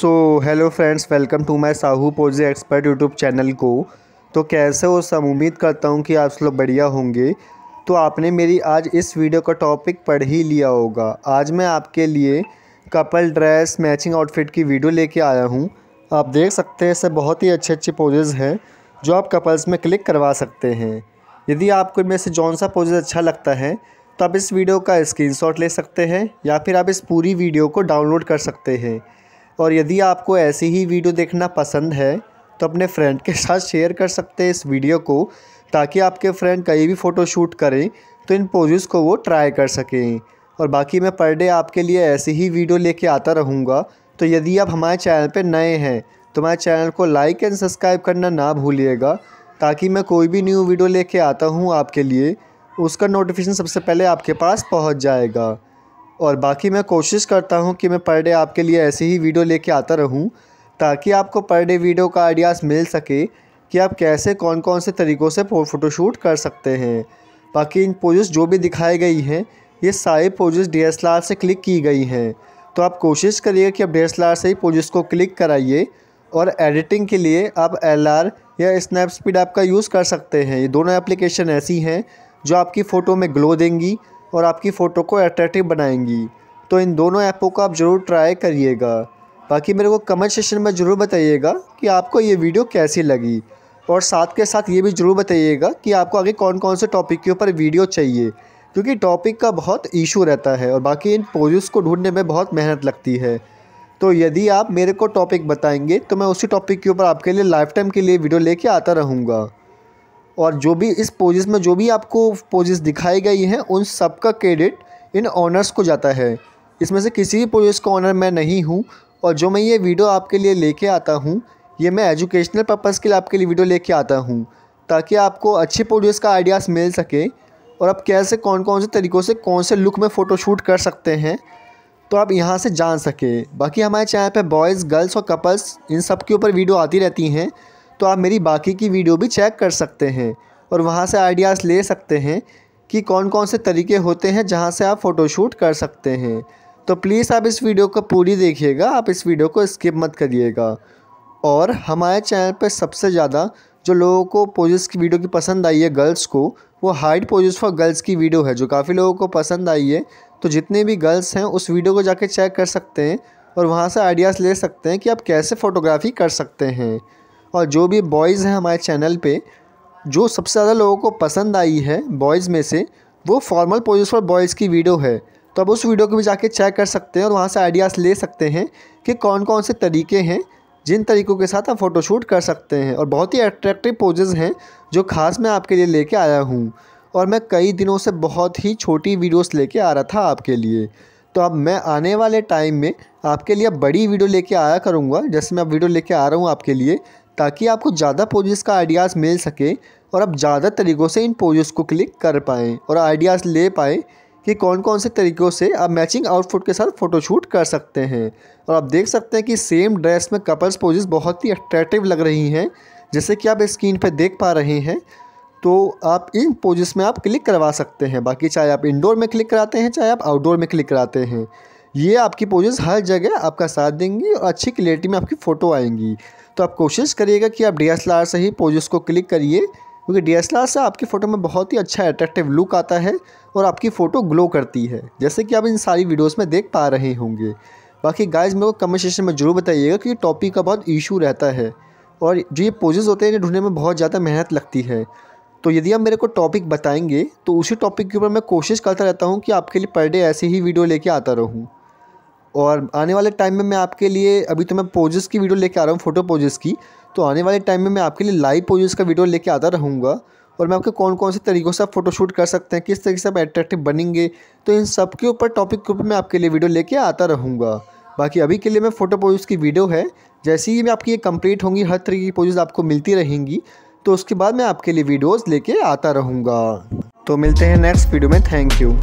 so hello friends welcome to my Sahu pose expert YouTube channel को तो कैसे हो सब उम्मीद करता हूँ कि आप लोग बढ़िया होंगे तो आपने मेरी आज इस वीडियो का टॉपिक पढ़ ही लिया होगा आज मैं आपके लिए कपल ड्रेस मैचिंग आउटफिट की वीडियो लेके आया हूँ आप देख सकते हैं ऐसे बहुत ही अच्छे अच्छे पोजेज़ हैं जो आप कपल्स में क्लिक करवा सकते हैं यदि आपको इनमें से जौन सा पोजेज अच्छा लगता है तो आप इस वीडियो का स्क्रीनशॉट ले सकते हैं या फिर आप इस पूरी वीडियो को डाउनलोड कर सकते हैं और यदि आपको ऐसी ही वीडियो देखना पसंद है तो अपने फ्रेंड के साथ शेयर कर सकते हैं इस वीडियो को ताकि आपके फ्रेंड कहीं भी फ़ोटो शूट करें तो इन पोजेस को वो ट्राई कर सकें और बाकी मैं पर डे आपके लिए ऐसी ही वीडियो लेके आता रहूँगा तो यदि आप हमारे चैनल पर नए हैं तो हमारे चैनल को लाइक एंड सब्सक्राइब करना ना भूलिएगा ताकि मैं कोई भी न्यू वीडियो लेके आता हूँ आपके लिए उसका नोटिफिकेशन सबसे पहले आपके पास पहुँच जाएगा और बाकी मैं कोशिश करता हूँ कि मैं पर डे आपके लिए ऐसे ही वीडियो लेके आता रहूँ ताकि आपको पर डे वीडियो का आइडियाज़ मिल सके कि आप कैसे कौन कौन से तरीक़ों से फ़ोटोशूट कर सकते हैं बाकी इन पोजेस जो भी दिखाई गई हैं ये सारे पोजेस डी से क्लिक की गई हैं तो आप कोशिश करिए कि आप डी से ही पोजेस को क्लिक कराइए और एडिटिंग के लिए आप एल या स्नैप स्पीड ऐप का यूज़ कर सकते हैं ये दोनों एप्लीकेशन ऐसी हैं जो आपकी फ़ोटो में ग्लो देंगी और आपकी फ़ोटो को अट्रैक्टिव बनाएंगी तो इन दोनों ऐपों को आप ज़रूर ट्राई करिएगा बाकी मेरे को कमेंट सेशन में ज़रूर बताइएगा कि आपको ये वीडियो कैसी लगी और साथ के साथ ये भी ज़रूर बताइएगा कि आपको आगे कौन कौन से टॉपिक के ऊपर वीडियो चाहिए क्योंकि टॉपिक का बहुत इशू रहता है और बाकी इन पोजेस को ढूंढने में बहुत मेहनत लगती है तो यदि आप मेरे को टॉपिक बताएंगे तो मैं उसी टॉपिक के ऊपर आपके लिए लाइफ टाइम के लिए वीडियो लेके आता रहूँगा और जो भी इस पोजेस में जो भी आपको पोजेस दिखाई गई हैं उन सब का क्रेडिट इन ऑनर्स को जाता है इसमें से किसी भी पोजेस का ऑनर मैं नहीं हूँ और जो मैं ये वीडियो आपके लिए लेके आता हूँ ये मैं एजुकेशनल पर्पज़ के लिए आपके लिए वीडियो लेके आता हूँ ताकि आपको अच्छे पोजेस का आइडियाज़ मिल सके और आप कैसे कौन कौन से तरीक़ों से कौन से लुक में फ़ोटोशूट कर सकते हैं तो आप यहाँ से जान सकें बाकी हमारे चैनल पर बॉयज़ गर्ल्स और कपल्स इन सब के ऊपर वीडियो आती रहती हैं तो आप मेरी बाकी की वीडियो भी चेक कर सकते हैं और वहाँ से आइडियाज़ ले सकते हैं कि कौन कौन से तरीके होते हैं जहाँ से आप फ़ोटोशूट कर सकते हैं तो प्लीज़ आप इस वीडियो को पूरी देखिएगा आप इस वीडियो को स्किप मत करिएगा और हमारे चैनल पर सबसे ज़्यादा जो लोगों को पोजेस की वीडियो की पसंद आई है गर्ल्स को वो हाइट पोजेस फॉर गर्ल्स की वीडियो है जो काफ़ी लोगों को पसंद आई है तो जितने भी गर्ल्स हैं उस वीडियो को जाके चेक कर सकते हैं और वहाँ से आइडियाज़ ले सकते हैं कि आप कैसे फ़ोटोग्राफी कर सकते हैं और जो भी बॉयज़ हैं हमारे चैनल पे जो सबसे ज़्यादा लोगों को पसंद आई है बॉयज़ में से वो फॉर्मल पोजेस फॉर बॉयज़ की वीडियो है तो आप उस वीडियो को भी जाके चेक कर सकते हैं और वहाँ से आइडियाज़ ले सकते हैं कि कौन कौन से तरीके हैं जिन तरीक़ों के साथ आप फ़ोटोशूट कर सकते हैं और बहुत ही अट्रैक्टिव पोजेज़ हैं जो ख़ास मैं आपके लिए लेके आया हूँ और मैं कई दिनों से बहुत ही छोटी वीडियोस लेके आ रहा था आपके लिए तो अब मैं आने वाले टाइम में आपके लिए बड़ी वीडियो लेके आया करूँगा जैसे मैं अब वीडियो लेके आ रहा हूँ आपके लिए ताकि आपको ज़्यादा पोजेस का आइडियाज़ मिल सके और आप ज़्यादा तरीक़ों से इन पोजेस को क्लिक कर पाएँ और आइडियाज़ ले पाएँ कि कौन कौन से तरीक़ों से आप मैचिंग आउटफुट के साथ फ़ोटोशूट कर सकते हैं और आप देख सकते हैं कि सेम ड्रेस में कपल्स पोजेस बहुत ही अट्रैक्टिव लग रही हैं जैसे कि आप स्क्रीन पर देख पा रहे हैं तो आप इन पोजेस में आप क्लिक करवा सकते हैं बाकी चाहे आप इंडोर में क्लिक कराते हैं चाहे आप आउटडोर में क्लिक कराते हैं ये आपकी पोजेस हर जगह आपका साथ देंगी और अच्छी क्लियरिटी में आपकी फ़ोटो आएंगी तो आप कोशिश करिएगा कि आप डी से ही पोजेस को क्लिक करिए क्योंकि डी से आपकी फ़ोटो में बहुत ही अच्छा अट्रैक्टिव लुक आता है और आपकी फ़ोटो ग्लो करती है जैसे कि आप इन सारी वीडियोस में देख पा रहे होंगे बाकी गाइस मेरे को कमेंट सेक्शन में ज़रूर बताइएगा कि टॉपिक का बहुत इशू रहता है और जो ये पोजेज होते हैं इन्हें ढूंढने में बहुत ज़्यादा मेहनत लगती है तो यदि आप मेरे को टॉपिक बताएंगे तो उसी टॉपिक के ऊपर मैं कोशिश करता रहता हूँ कि आपके लिए पर डे ऐसे ही वीडियो लेके आता रहूँ और आने वाले टाइम में मैं आपके लिए अभी तो मैं पोजेस की वीडियो लेके आ रहा हूँ फ़ोटो पोजेस की तो आने वाले टाइम में मैं आपके लिए लाइव पोजेस का वीडियो लेके आता रहूँगा और मैं आपके कौन कौन से तरीक़ों से आप फ़ोटोशूट कर सकते हैं किस तरीके से आप एट्रैक्टिव बनेंगे तो इन सब के ऊपर टॉपिक के ऊपर मैं आपके लिए वीडियो लेके आता रहूँगा बाकी अभी के लिए मैं फ़ोटो पोजेस की वीडियो है जैसे ही मैं आपकी ये कम्प्लीट होंगी हर तरीके की पोजेज़ आपको मिलती रहेंगी तो उसके बाद मैं आपके लिए वीडियोज़ लेके आता रहूँगा तो मिलते हैं नेक्स्ट वीडियो में थैंक यू